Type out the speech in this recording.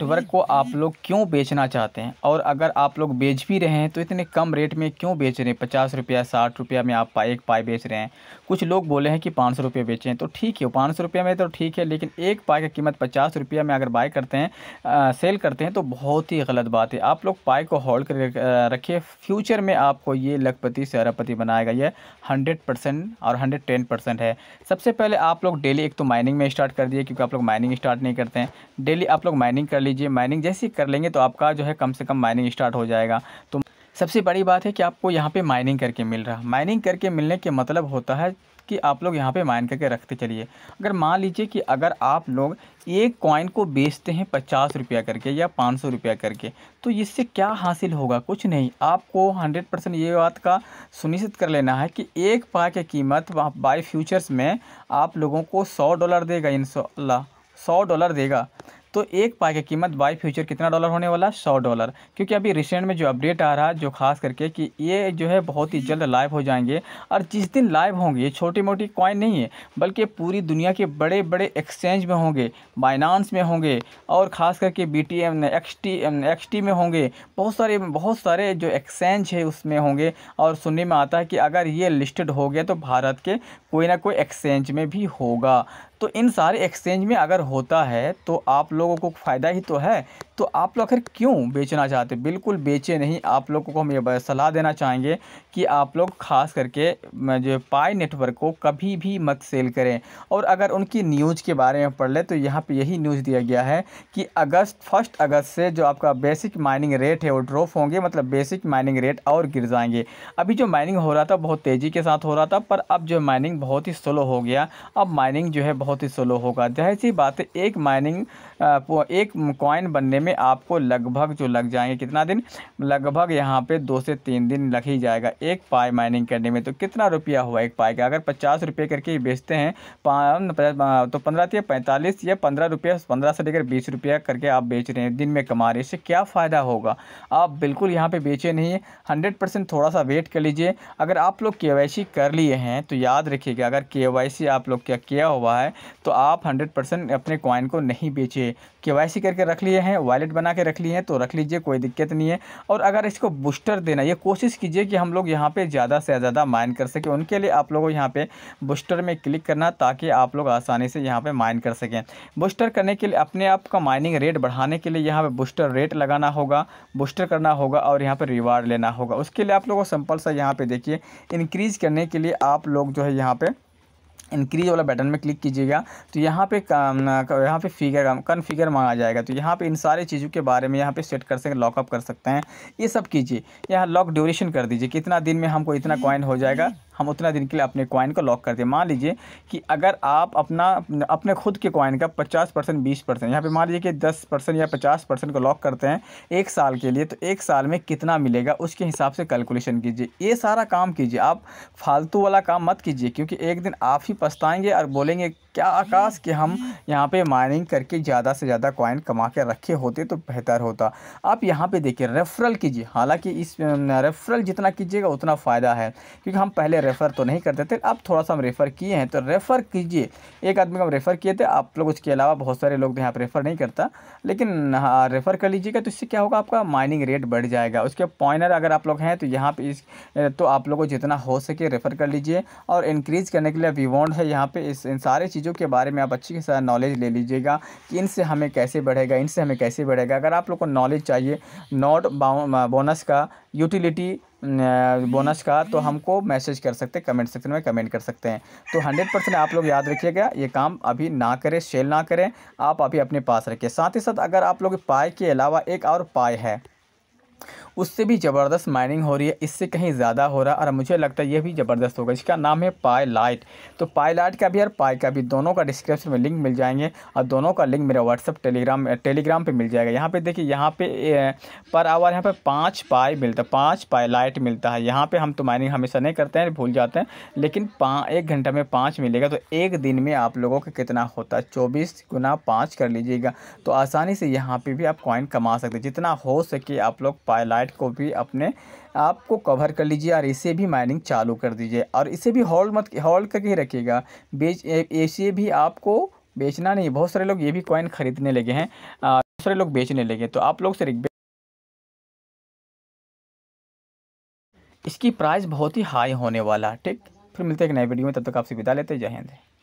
network को आप लोग क्यों बेचना चाहते हैं और अगर आप लोग बेच भी रहे हैं तो इतने कम रेट में क्यों बेच रहे हैं पचास रुपया साठ रुपया में आप पाए एक पाए बेच रहे हैं कुछ लोग बोले हैं कि पाँच सौ रुपये बेचें तो ठीक है पाँच सौ रुपये में तो ठीक है लेकिन एक पाई की कीमत पचास रुपया में अगर बाय करते हैं आ, सेल करते हैं तो बहुत ही गलत बात है आप लोग पाए को होल्ड कर रखिए फ्यूचर में आपको ये लखपति से अरबपति बनाएगा यह हंड्रेड परसेंट और हंड्रेड टेन परसेंट है सबसे पहले आप लोग डेली एक तो माइनिंग में स्टार्ट कर दिए क्योंकि आप लोग माइनिंग स्टार्ट नहीं करते हैं डेली आप लोग माइनिंग कर लिए लीजिए माइनिंग जैसे ही कर लेंगे तो आपका जो है कम से कम माइनिंग स्टार्ट हो जाएगा तो सबसे बड़ी बात है कि आपको यहाँ पे माइनिंग करके मिल रहा माइनिंग करके मिलने के मतलब होता है कि आप लोग यहाँ पे माइन करके रखते चलिए अगर मान लीजिए कि अगर आप लोग एक कॉइन को बेचते हैं पचास रुपया करके या पाँच सौ रुपया करके तो इससे क्या हासिल होगा कुछ नहीं आपको हंड्रेड परसेंट ये बात का सुनिश्चित कर लेना है कि एक पा के कीमत बाई फ्यूचर्स में आप लोगों को सौ डॉलर देगा इन सौ डॉलर देगा तो एक पाई की कीमत बाई फ्यूचर कितना डॉलर होने वाला सौ डॉलर क्योंकि अभी रिसेंट में जो अपडेट आ रहा है जो खास करके कि ये जो है बहुत ही जल्द लाइव हो जाएंगे और जिस दिन लाइव होंगे ये छोटी मोटी कॉइन नहीं है बल्कि पूरी दुनिया के बड़े बड़े एक्सचेंज में होंगे बाइनांस में होंगे और ख़ास करके B T M X T M X T में होंगे बहुत सारे बहुत सारे जो एक्सचेंज है उसमें होंगे और सुनने में आता है कि अगर ये लिस्टेड हो गया तो भारत के कोई ना कोई एक्सचेंज में भी होगा तो इन सारे एक्सचेंज में अगर होता है तो आप लोगों को फ़ायदा ही तो है तो आप लोग आखिर क्यों बेचना चाहते बिल्कुल बेचे नहीं आप लोगों को हम ये सलाह देना चाहेंगे कि आप लोग खास करके जो पाई नेटवर्क को कभी भी मत सेल करें और अगर उनकी न्यूज़ के बारे में पढ़ लें तो यहाँ पे यही न्यूज़ दिया गया है कि अगस्त फर्स्ट अगस्त से जो आपका बेसिक माइनिंग रेट है वो ड्रॉप होंगे मतलब बेसिक माइनिंग रेट और गिर जाएंगे अभी जो माइनिंग हो रहा था बहुत तेज़ी के साथ हो रहा था पर अब जो माइनिंग बहुत ही स्लो हो गया अब माइनिंग जो है बहुत ही स्लो होगा जाहिर सी बात है एक माइनिंग एक कॉइन बनने में में आपको लगभग जो लग जाएंगे कितना दिन लगभग यहाँ पे दो से तीन दिन लग ही जाएगा एक पाए माइनिंग करने में तो कितना रुपया हुआ एक पाए का अगर पचास रुपये करके बेचते हैं तो पंद्रह या पैंतालीस या पंद्रह रुपये पंद्रह से लेकर बीस रुपया करके आप बेच रहे हैं दिन में कमा रहे इससे क्या फ़ायदा होगा आप बिल्कुल यहाँ पर बेचे नहीं है हंड्रेड थोड़ा सा वेट कर लीजिए अगर आप लोग के कर लिए हैं तो याद रखिएगा अगर के आप लोग क्या किया हुआ है तो आप हंड्रेड अपने कॉइन को नहीं बेचिए के करके रख लिए हैं वाले पायलट बना के रख ली है तो रख लीजिए कोई दिक्कत नहीं है और अगर इसको बूस्टर देना ये कोशिश कीजिए कि हम लोग यहाँ पर ज़्यादा से ज़्यादा माइन कर सकें उनके लिए आप लोगों यहाँ पर बूस्टर में क्लिक करना ताकि आप लोग आसानी से यहाँ पर माइन कर सकें बूस्टर करने के लिए अपने आप का माइनिंग रेट बढ़ाने के लिए यहाँ पर बूस्टर रेट लगाना होगा बूस्टर करना होगा और यहाँ पर रिवार्ड लेना होगा उसके लिए आप लोगों को सिंपल सा यहाँ पर देखिए इंक्रीज़ करने के लिए आप लोग जो है यहाँ पर इंक्रीज वाला बटन में क्लिक कीजिएगा तो यहाँ पे यहाँ पे फिगर फिगर मांगा जाएगा तो यहाँ पे इन सारे चीज़ों के बारे में यहाँ पे सेट कर सकते लॉकअप कर सकते हैं ये सब कीजिए यहाँ लॉक ड्यूरेशन कर दीजिए कितना दिन में हमको इतना कॉइन हो जाएगा हम उतना दिन के लिए अपने कॉइन को लॉक करते हैं मान लीजिए कि अगर आप अपना अपने खुद के कॉइन का पचास परसेंट बीस परसेंट यहाँ पर मान लीजिए कि दस परसेंट या पचास परसेंट को लॉक करते हैं एक साल के लिए तो एक साल में कितना मिलेगा उसके हिसाब से कैलकुलेशन कीजिए ये सारा काम कीजिए आप फालतू वाला काम मत कीजिए क्योंकि एक दिन आप ही पछताएँगे और बोलेंगे क्या आकाश कि हम यहाँ पे माइनिंग करके ज़्यादा से ज़्यादा कॉइन कमा के रखे होते तो बेहतर होता आप यहाँ पे देखिए रेफरल कीजिए हालांकि इस रेफरल जितना कीजिएगा उतना फ़ायदा है क्योंकि हम पहले रेफ़र तो नहीं करते थे अब थोड़ा सा हम रेफ़र किए हैं तो रेफ़र कीजिए एक आदमी को हम रेफ़र किए थे आप लोग उसके अलावा बहुत सारे लोग यहाँ पर रेफ़र नहीं करता लेकिन रेफ़र हाँ, कर लीजिएगा तो इससे क्या होगा आपका माइनिंग रेट बढ़ जाएगा उसके पॉइनर अगर आप लोग हैं तो यहाँ पर इस तो आप लोगों को जितना हो सके रेफ़र कर लीजिए और इनक्रीज़ करने के लिए विवॉन्ड है यहाँ पर इस इन सारे चीज़ों के बारे में आप अच्छी के साथ नॉलेज ले लीजिएगा कि इनसे हमें कैसे बढ़ेगा इनसे हमें कैसे बढ़ेगा अगर आप लोग को नॉलेज चाहिए नॉट बोनस का यूटिलिटी बोनस का तो हमको मैसेज कर सकते हैं कमेंट सेक्शन में कमेंट कर सकते हैं तो हंड्रेड परसेंट आप लोग याद रखिएगा ये काम अभी ना करें सेल ना करें आप अभी अपने पास रखिए साथ ही साथ अगर आप लोग पाए के अलावा एक और पाए है उससे भी ज़बरदस्त माइनिंग हो रही है इससे कहीं ज़्यादा हो रहा है और मुझे लगता है ये भी ज़बरदस्त होगा इसका नाम है पाई लाइट तो पाई लाइट का भी और पाई का भी दोनों का डिस्क्रिप्शन में लिंक मिल जाएंगे और दोनों का लिंक मेरा व्हाट्सअप टेलीग्राम टेलीग्राम पर मिल जाएगा यहाँ पर देखिए यहाँ पे पर आवर यहाँ पर पाँच पाई मिलता है पाँच पाई लाइट मिलता है यहाँ पर हम तो माइनिंग हमेशा नहीं करते हैं भूल जाते हैं लेकिन एक घंटा में पाँच मिलेगा तो एक दिन में आप लोगों का कितना होता है चौबीस गुना पाँच कर लीजिएगा तो आसानी से यहाँ पर भी आप कॉइन कमा सकते जितना हो सके आप लोग पाई लाइट पार्ट को भी अपने आप को कवर कर लीजिए और इसे भी माइनिंग चालू कर दीजिए और इसे भी होल्ड मत होल्ड करके ही रखिएगा बेच ऐसे भी आपको बेचना नहीं बहुत सारे लोग ये भी कॉइन खरीदने लगे हैं बहुत सारे लोग बेचने लगे तो आप लोग से इसकी प्राइस बहुत ही हाई होने वाला ठीक फिर मिलते हैं एक नए वीडियो में तब तक आपसे विदा लेते हैं जय हिंद